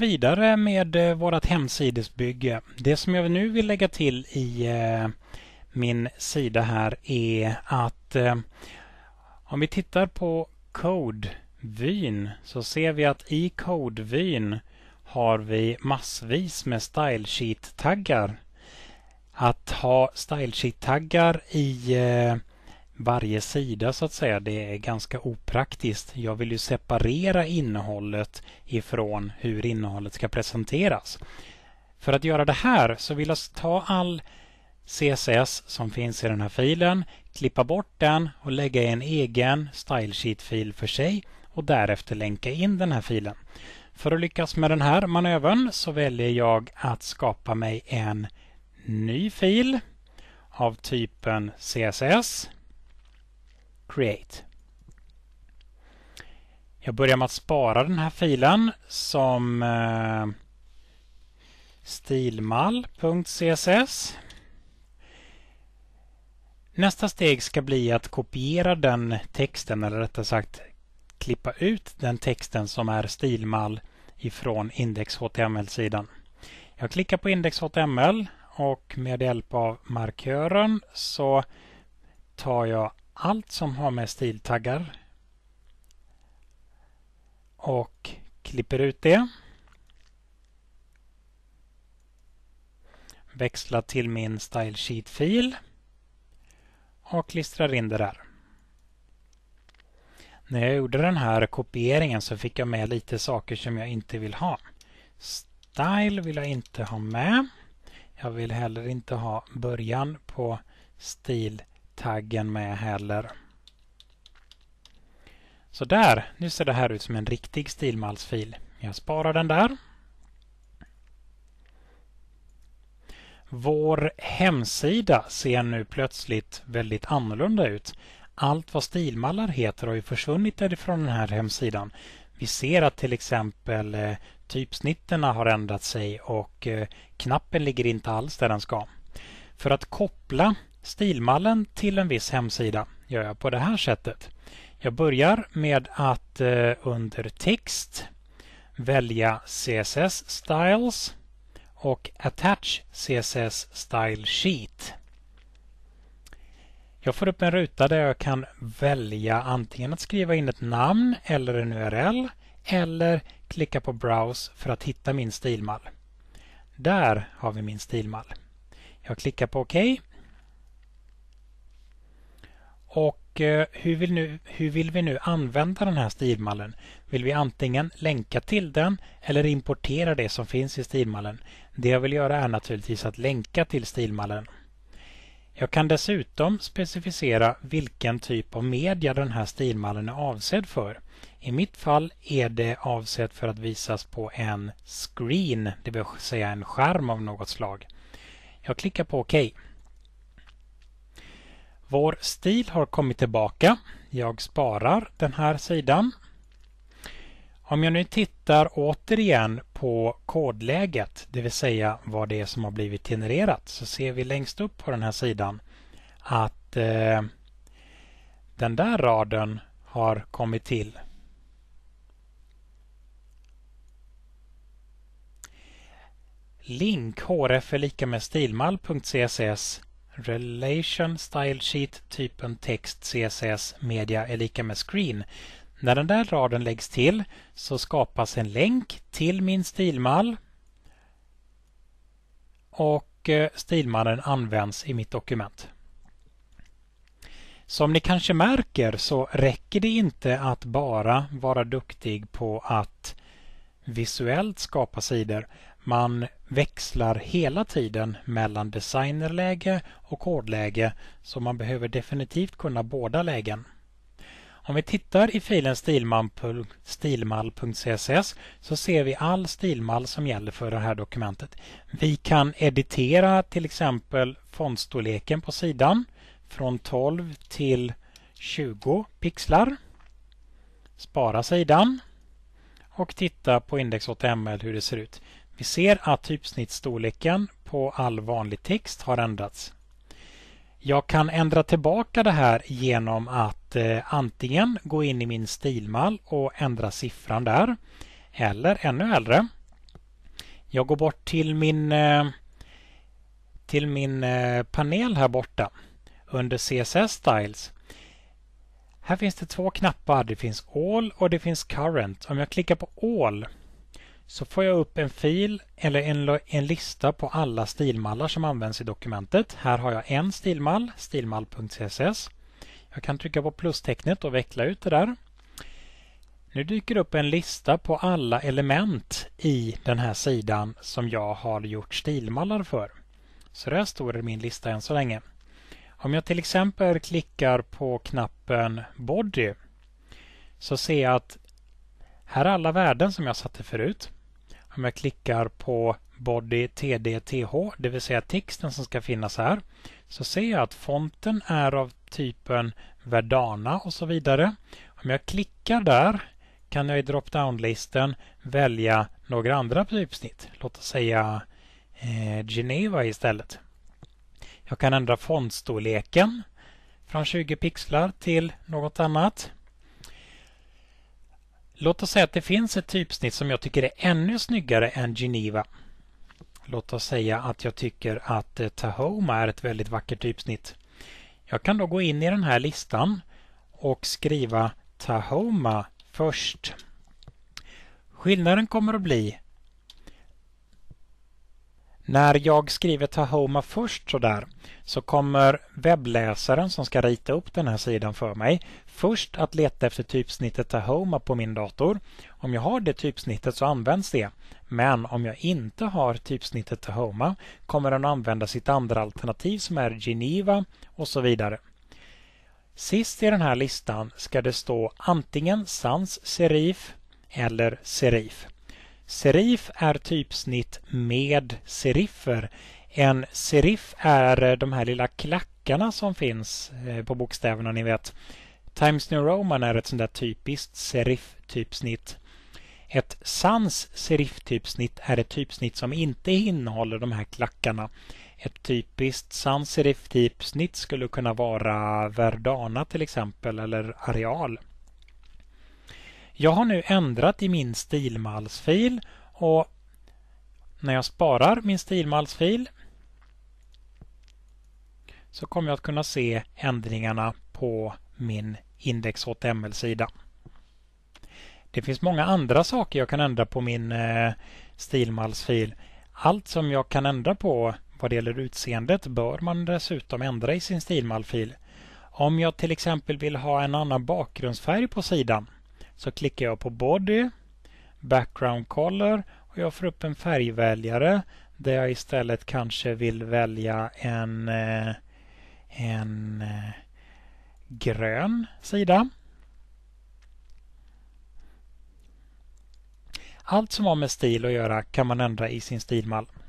vidare med eh, vårt hemsidesbygge. Det som jag nu vill lägga till i eh, min sida här är att eh, om vi tittar på code så ser vi att i code har vi massvis med stylesheet-taggar. Att ha stylesheet-taggar i eh, varje sida så att säga, det är ganska opraktiskt. Jag vill ju separera innehållet ifrån hur innehållet ska presenteras. För att göra det här så vill jag ta all CSS som finns i den här filen, klippa bort den och lägga i en egen stylesheet-fil för sig och därefter länka in den här filen. För att lyckas med den här manövern så väljer jag att skapa mig en ny fil av typen CSS Create. Jag börjar med att spara den här filen som eh, stilmall.css. Nästa steg ska bli att kopiera den texten, eller rättare sagt klippa ut den texten som är stilmall ifrån index.html-sidan. Jag klickar på index.html och med hjälp av markören så tar jag allt som har med stiltaggar och klipper ut det. Växla till min Style Sheet-fil och klistrar in det där. När jag gjorde den här kopieringen så fick jag med lite saker som jag inte vill ha. Style vill jag inte ha med. Jag vill heller inte ha början på stil taggen med heller. Så där, nu ser det här ut som en riktig stilmalsfil. Jag sparar den där. Vår hemsida ser nu plötsligt väldigt annorlunda ut. Allt vad stilmallar heter har ju försvunnit från den här hemsidan. Vi ser att till exempel eh, typsnitten har ändrat sig och eh, knappen ligger inte alls där den ska. För att koppla Stilmallen till en viss hemsida gör jag på det här sättet. Jag börjar med att eh, under text välja CSS Styles och Attach CSS Style Sheet. Jag får upp en ruta där jag kan välja antingen att skriva in ett namn eller en URL eller klicka på Browse för att hitta min stilmall. Där har vi min stilmall. Jag klickar på OK och eh, hur vill, nu, hur vill vi nu använda den här stilmallen? Vill vi antingen länka till den eller importera det som finns i stilmallen? Det jag vill göra är naturligtvis att länka till stilmallen. Jag kan dessutom specificera vilken typ av media den här stilmallen är avsedd för. I mitt fall är det avsett för att visas på en screen, det vill säga en skärm av något slag. Jag klickar på OK. Vår stil har kommit tillbaka. Jag sparar den här sidan. Om jag nu tittar återigen på kodläget, det vill säga vad det är som har blivit genererat, så ser vi längst upp på den här sidan att eh, den där raden har kommit till. Link hrf är lika med stilmall.css Relation Style Sheet typen text CSS media är lika med screen. När den där raden läggs till så skapas en länk till min stilmall och eh, stilmallen används i mitt dokument. Som ni kanske märker så räcker det inte att bara vara duktig på att visuellt skapa sidor. Man växlar hela tiden mellan designerläge och kodläge så man behöver definitivt kunna båda lägen. Om vi tittar i filen stilmall.css så ser vi all stilmall som gäller för det här dokumentet. Vi kan editera till exempel fondstorleken på sidan från 12 till 20 pixlar. Spara sidan och titta på index.html hur det ser ut. Vi ser att typsnittsstorleken på all vanlig text har ändrats. Jag kan ändra tillbaka det här genom att eh, antingen gå in i min stilmall och ändra siffran där. Eller ännu äldre. Jag går bort till min, eh, till min eh, panel här borta under CSS Styles. Här finns det två knappar. Det finns All och det finns Current. Om jag klickar på All så får jag upp en fil eller en, en lista på alla stilmallar som används i dokumentet. Här har jag en stilmall, stilmall.css. Jag kan trycka på plustecknet och veckla ut det där. Nu dyker upp en lista på alla element i den här sidan som jag har gjort stilmallar för. Så där står det min lista än så länge. Om jag till exempel klickar på knappen Body så ser jag att här är alla värden som jag satte förut. Om jag klickar på body tdth, det vill säga texten som ska finnas här, så ser jag att fonten är av typen Verdana och så vidare. Om jag klickar där kan jag i drop-down-listen välja några andra typsnitt. Låt oss säga eh, Geneva istället. Jag kan ändra fontstorleken från 20 pixlar till något annat. Låt oss säga att det finns ett typsnitt som jag tycker är ännu snyggare än Geneva. Låt oss säga att jag tycker att eh, Tahoma är ett väldigt vackert typsnitt. Jag kan då gå in i den här listan och skriva Tahoma först. Skillnaden kommer att bli när jag skriver Tahoma först sådär så kommer webbläsaren som ska rita upp den här sidan för mig först att leta efter typsnittet Tahoma på min dator. Om jag har det typsnittet så används det. Men om jag inte har typsnittet Tahoma kommer den använda sitt andra alternativ som är Geneva och så vidare. Sist i den här listan ska det stå antingen sans serif eller serif. Serif är typsnitt med seriffer. En serif är de här lilla klackarna som finns eh, på bokstäverna, ni vet. Times New Roman är ett sånt där typiskt serif Ett sans serif är ett typsnitt som inte innehåller de här klackarna. Ett typiskt sans serif skulle kunna vara Verdana till exempel, eller Areal. Jag har nu ändrat i min stilmallsfil. och när jag sparar min stilmallsfil så kommer jag att kunna se ändringarna på min index.html-sida. Det finns många andra saker jag kan ändra på min eh, stilmallsfil. Allt som jag kan ändra på vad det gäller utseendet bör man dessutom ändra i sin stilmalsfil. Om jag till exempel vill ha en annan bakgrundsfärg på sidan så klickar jag på Body, Background Color och jag får upp en färgväljare där jag istället kanske vill välja en, eh, en eh, grön sida. Allt som har med stil att göra kan man ändra i sin stilmall.